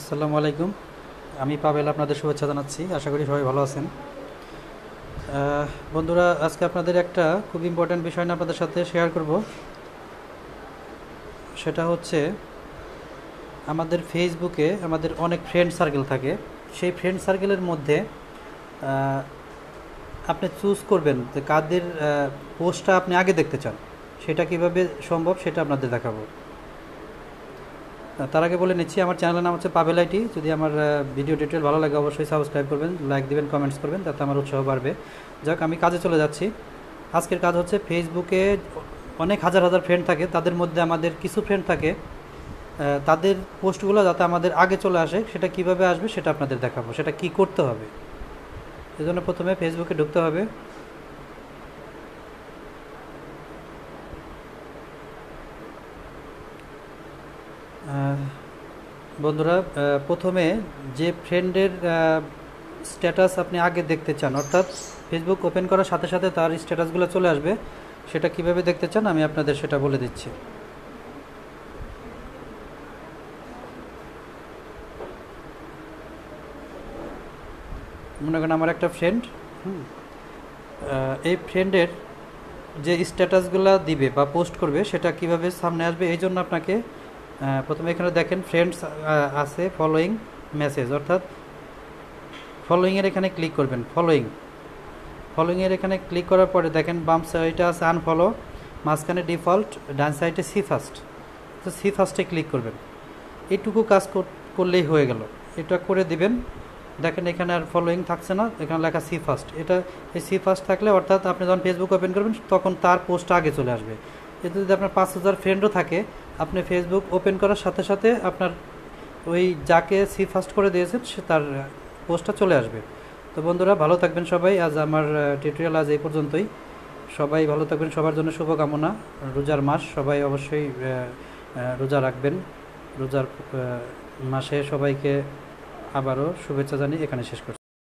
আসসালামু আলাইকুম আমি পাবেল আপনাদের শুভেচ্ছা জানাচ্ছি আশা করি সবাই ভালো আছেন বন্ধুরা আজকে আপনাদের একটা খুব ইম্পর্ট্যান্ট বিষয় নিয়ে আপনাদের সাথে শেয়ার করব সেটা হচ্ছে আমাদের ফেসবুকে আমাদের অনেক ফ্রেন্ড সার্কেল থাকে সেই ফ্রেন্ড সার্কেলের মধ্যে আপনি চুজ করবেন যে কাদের পোস্টটা আপনি আগে দেখতে চান সেটা কিভাবে সম্ভব সেটা আপনাদের দেখাবো তার আগে বলে নিচ্ছি আমার চ্যানেলের নাম হচ্ছে পাবেল আইটি যদি আমার ভিডিও ডিটেল ভালো লাগে অবশ্যই সাবস্ক্রাইব করবেন লাইক দেবেন কমেন্টস করবেন তাতে আমার উৎসাহ বাড়বে যাক আমি কাজে চলে যাচ্ছি আজকের কাজ হচ্ছে ফেসবুকে অনেক হাজার হাজার ফ্রেন্ড থাকে তাদের মধ্যে আমাদের কিছু ফ্রেন্ড থাকে তাদের পোস্টগুলো যাতে আমাদের আগে চলে আসে সেটা কিভাবে আসবে সেটা আপনাদের দেখাবো সেটা কি করতে হবে এজন্য প্রথমে ফেসবুকে ঢুকতে হবে বন্ধুরা প্রথমে যে ফ্রেন্ডের স্ট্যাটাস আপনি আগে দেখতে চান অর্থাৎ ফেসবুক ওপেন করার সাথে সাথে তার স্ট্যাটাসগুলো চলে আসবে সেটা কিভাবে দেখতে চান আমি আপনাদের সেটা বলে দিচ্ছি মনে করেন আমার একটা ফ্রেন্ড এই ফ্রেন্ডের যে স্ট্যাটাসগুলো দিবে বা পোস্ট করবে সেটা কিভাবে সামনে আসবে এই জন্য আপনাকে প্রথমে এখানে দেখেন ফ্রেন্ডস আছে ফলোয়িং মেসেজ অর্থাৎ ফলোয়িংয়ের এখানে ক্লিক করবেন ফলোয়িং ফলোয়িংয়ের এখানে ক্লিক করার পরে দেখেন বাম সাইডটা আছে আনফলো মাঝখানে ডিফল্ট ডান সাইডে সি ফার্স্ট তো সি ফার্স্টে ক্লিক করবেন এটুকু কাজ করলেই হয়ে গেল এটা করে দিবেন দেখেন এখানে আর ফলোয়িং থাকছে না এখানে লেখা সি ফার্স্ট এটা এই সি ফার্স্ট থাকলে অর্থাৎ আপনি যখন ফেসবুক ওপেন করবেন তখন তার পোস্ট আগে চলে আসবে এতে যদি আপনার পাঁচ হাজার ফ্রেন্ডও থাকে আপনি ফেসবুক ওপেন করার সাথে সাথে আপনার ওই যাকে সি ফার্স্ট করে দিয়েছেন সে তার পোস্টটা চলে আসবে তো বন্ধুরা ভালো থাকবেন সবাই আজ আমার টিউটোরিয়াল আজ এই পর্যন্তই সবাই ভালো থাকবেন সবার জন্য শুভকামনা রোজার মাস সবাই অবশ্যই রোজা রাখবেন রোজার মাসে সবাইকে আবারও শুভেচ্ছা জানিয়ে এখানে শেষ করছি